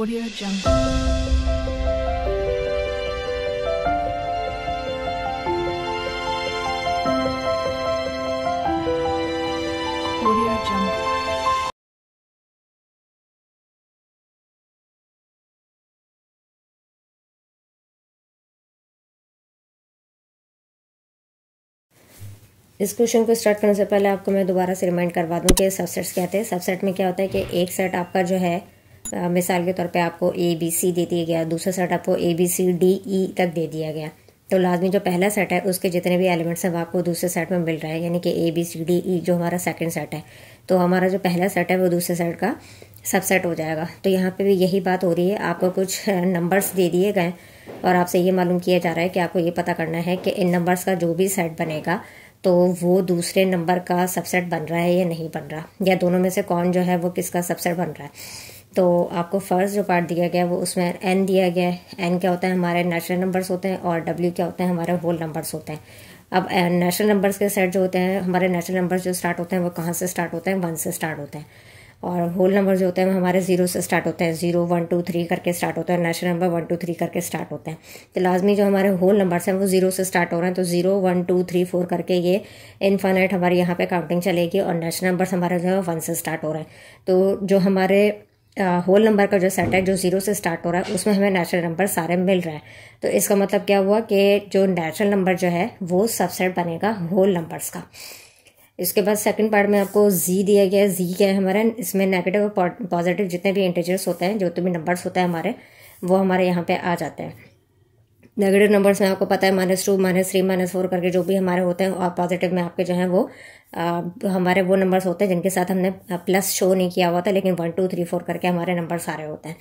Audio Jungle. इस question को start करने से पहले आपको मैं दोबारा से रिमाइंड करवा दूं कि सबसेट्स कहते हैं सबसेट में क्या होता है कि एक सेट आपका जो है मिसाल के तौर पे आपको ए बी सी दे दिया गया दूसरा सेट आपको A B C D E तक दे दिया गया तो लाजमी जो पहला सेट है उसके जितने भी एलिमेंट्स हैं वो आपको दूसरे सेट में मिल रहा है यानी कि A B C D E जो हमारा सेकंड सेट है तो हमारा जो पहला सेट है वो दूसरे सेट का सबसेट हो जाएगा तो यहाँ पे भी यही बात हो रही है आपको कुछ नंबर्स दे दिए गए और आपसे ये मालूम किया जा रहा है कि आपको ये पता करना है कि इन नंबर्स का जो भी सेट बनेगा तो वो दूसरे नंबर का सबसेट बन रहा है या नहीं बन रहा या दोनों में से कौन जो है वो किसका सबसेट बन रहा है तो आपको फ़र्स्ट जो पार्ट दिया गया वो उसमें एन दिया गया है एन क्या होता है हमारे नेचुरल नंबर्स होते हैं और डब्ल्यू क्या होते हैं हमारे होल नंबर्स होते हैं अब नेचुरल नंबर्स के सेट जो होते हैं हमारे नेचुरल नंबर्स जो स्टार्ट होते हैं वो कहाँ से स्टार्ट होते हैं वन से स्टार्ट होते हैं और होल नंबर जो होते हैं हमारे ज़ीरो से स्टार्ट होते हैं ज़ीरो वन टू थ्री करके स्टार्ट होते हैं natural number one two three करके स्टार्ट होते हैं तो लाजमी जो हमारे होल नंबर्स हैं वो ज़ीरो से स्टार्ट हो रहे हैं तो zero one two three four करके ये इन्फानाइट हमारे यहाँ पे काउंटिंग चलेगी और नेचुरल नंबर्स हमारे जो है वन से स्टार्ट हो रहे हैं तो जो हमारे होल नंबर का जो सेट है जो ज़ीरो से स्टार्ट हो रहा है उसमें हमें नेचुरल नंबर सारे मिल रहे हैं तो इसका मतलब क्या हुआ कि जो नेचुरल नंबर जो है वो सबसेट बनेगा होल नंबर्स का इसके बाद सेकंड पार्ट में आपको जी दिया गया है जी क्या है हमारा इसमें नेगेटिव और पॉजिटिव जितने भी इंटीजर्स होते हैं जो तो भी नंबर्स होते हैं हमारे वो हमारे यहाँ पर आ जाते हैं नेगेटिव नंबर्स में आपको पता है minus two minus three minus four करके जो भी हमारे होते हैं और पॉजिटिव में आपके जो हैं वो आ, हमारे वो नंबर्स होते हैं जिनके साथ हमने प्लस शो नहीं किया हुआ था लेकिन वन टू थ्री फोर करके हमारे नंबर सारे होते हैं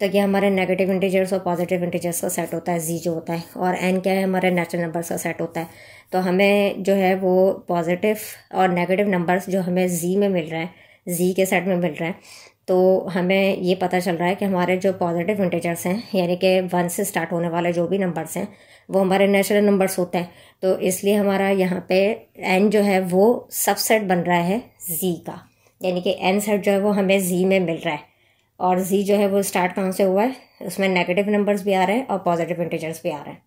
तो ये हमारे नेगेटिव इंटीजर्स और पॉजिटिव इंटीजर्स का सेट होता है जी जो होता है और एन क्या है हमारे नेचुरल नंबर्स का सेट होता है तो हमें जो है वो पॉजिटिव और नेगेटिव नंबर्स जो हमें जी में मिल रहे हैं जी के सेट में मिल रहे हैं तो हमें ये पता चल रहा है कि हमारे जो पॉजिटिव इंटीजर्स हैं यानी कि वन से स्टार्ट होने वाले जो भी नंबर्स हैं वो हमारे नेचुरल नंबर्स होते हैं तो इसलिए हमारा यहाँ पे एन जो है वो सबसेट बन रहा है जी का यानी कि एन सेट जो है वो हमें जी में मिल रहा है और जी जो है वो स्टार्ट कहाँ से हुआ है उसमें नेगेटिव नंबर्स भी आ रहे हैं और पॉजिटिव इंटीजर्स भी आ रहे हैं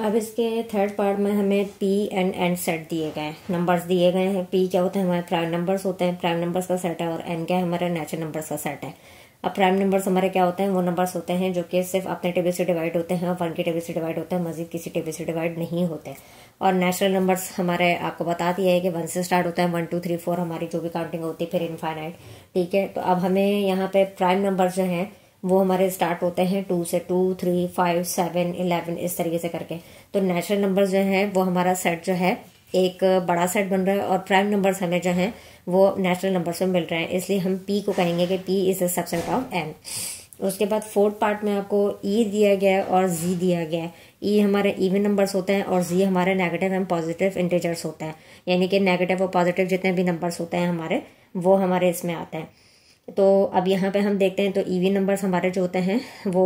अब इसके थर्ड पार्ट में हमें पी एंड एन सेट दिए गए हैं नंबर्स दिए गए हैं पी क्या होता है हमारे प्राइम नंबर्स होते हैं प्राइम नंबर्स का सेट है और एन क्या हमारे नेचुरल नंबर्स का सेट है अब प्राइम नंबर्स हमारे क्या होते हैं वो नंबर्स होते हैं जो कि सिर्फ अपने टेबल से डिवाइड होते हैं और वन के टेबल से डिवाइड होते हैं मजीद किसी टेबल से डिवाइड नहीं होते और नेचुरल नंबर्स हमारे आपको बता दिया है कि वन से स्टार्ट होता है वन टू थ्री फोर हमारी जो भी काउंटिंग होती है फिर इनफाइनाइट ठीक है तो अब हमें यहाँ पे प्राइम नंबर्स जो हैं वो हमारे स्टार्ट होते हैं टू से two three five seven eleven इस तरीके से करके तो नेचुरल नंबर जो है वो हमारा सेट जो है एक बड़ा सेट बन रहा है और प्राइम नंबर्स हमें जो हैं वो नेचुरल नंबर से मिल रहे हैं इसलिए हम पी को कहेंगे कि P is the subset of N उसके बाद फोर्थ पार्ट में आपको ई e दिया गया है और जी दिया गया है ई e हमारे इवन नंबर्स होते हैं और जी हमारे नेगेटिव एंड पॉजिटिव इंटीजर्स होते हैं यानी कि नेगेटिव और पॉजिटिव जितने भी नंबर्स होते हैं हमारे वो हमारे इसमें आते हैं तो अब यहाँ पे हम देखते हैं तो ई वी नंबर्स हमारे जो होते हैं वो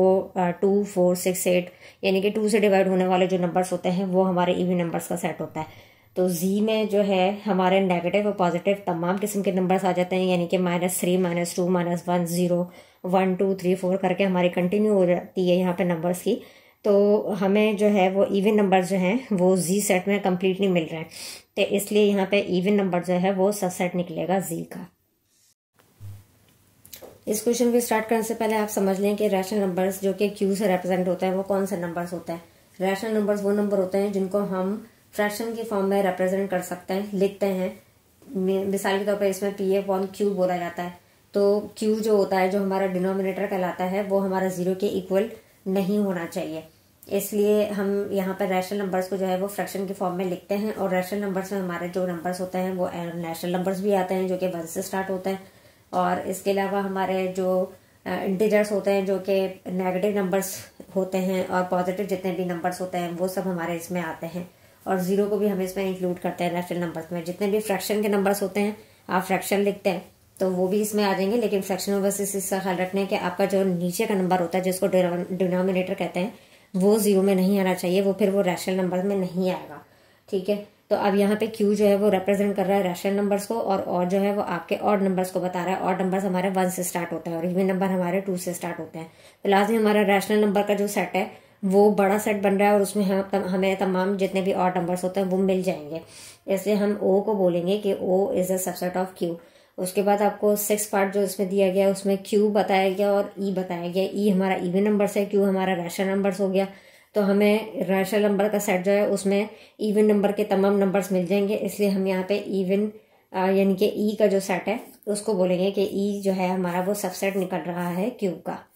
टू फोर सिक्स एट यानी कि टू से डिवाइड होने वाले जो नंबर्स होते हैं वो हमारे ई वी नंबर्स का सेट होता है तो जी में जो है हमारे नेगेटिव और पॉजिटिव तमाम किस्म के नंबर्स आ जाते हैं यानी कि minus three minus two minus one zero one two three four करके हमारी कंटिन्यू हो जाती है यहाँ पर नंबर्स की तो हमें जो है वो इवन e नंबर जो हैं वो जी सेट में कम्प्लीटली मिल रहे हैं तो इसलिए यहाँ पर इवन नंबर जो है वो सब सेट निकलेगा जी का इस क्वेश्चन को स्टार्ट करने से पहले आप समझ लें कि रैशनल नंबर्स जो कि क्यू से रिप्रेजेंट होता है वो कौन सा नंबर्स होता है रैशनल नंबर्स वो नंबर होते हैं जिनको हम फ्रैक्शन के फॉर्म में रिप्रेजेंट कर सकते हैं लिखते हैं मिसाल के तौर पर इसमें पी एफ ऑन क्यू बोला जाता है तो क्यू जो होता है जो हमारा डिनोमिनेटर कहलाता है वो हमारा जीरो के इक्वल नहीं होना चाहिए इसलिए हम यहाँ पर रैशनल नंबर्स को जो है वो फ्रैक्शन के फॉर्म में लिखते हैं और रैशनल नंबर्स में हमारे जो नंबर्स होते हैं वो रैशनल नंबर्स भी आते हैं जो कि वन से स्टार्ट होता है और इसके अलावा हमारे जो इंटीजर्स होते हैं जो कि नेगेटिव नंबर्स होते हैं और पॉजिटिव जितने भी नंबर्स होते हैं वो सब हमारे इसमें आते हैं और ज़ीरो को भी हम इसमें इंक्लूड करते हैं रैशनल नंबर्स में जितने भी फ्रैक्शन के नंबर्स होते हैं आप फ्रैक्शन लिखते हैं तो वो भी इसमें आ जाएंगे लेकिन फ्रैक्शन में बस इस इसका ख्याल रखना है कि आपका जो नीचे का नंबर होता है जिसको डिनोमिनेटर कहते हैं वो ज़ीरो में नहीं आना चाहिए वो फिर वो रैशनल नंबर में नहीं आएगा ठीक है तो अब यहाँ पे क्यू जो है वो रिप्रेजेंट कर रहा है रशियन नंबर्स को और और जो है वो आपके और नंबर्स को बता रहा है और नंबर्स हमारे वन से स्टार्ट होता है और इवन नंबर हमारे टू से स्टार्ट होते हैं तो लास्ट में हमारा रैशनल नंबर का जो सेट है वो बड़ा सेट बन रहा है और उसमें हम तम, हमें तमाम जितने भी और नंबर्स होते हैं वो मिल जाएंगे इसलिए हम ओ को बोलेंगे कि O is a subset of Q उसके बाद आपको सिक्स पार्ट जो इसमें दिया गया उसमें क्यू बताया गया और ई e बताया गया ई e हमारा ईवी नंबर है क्यू हमारा रैशनल नंबर्स हो गया तो हमें रैशनल नंबर का सेट जो है उसमें इवन नंबर के तमाम नंबर्स मिल जाएंगे इसलिए हम यहाँ पे इवन यानी कि ई e का जो सेट है उसको बोलेंगे कि ई e जो है हमारा वो सबसेट निकल रहा है क्यूब का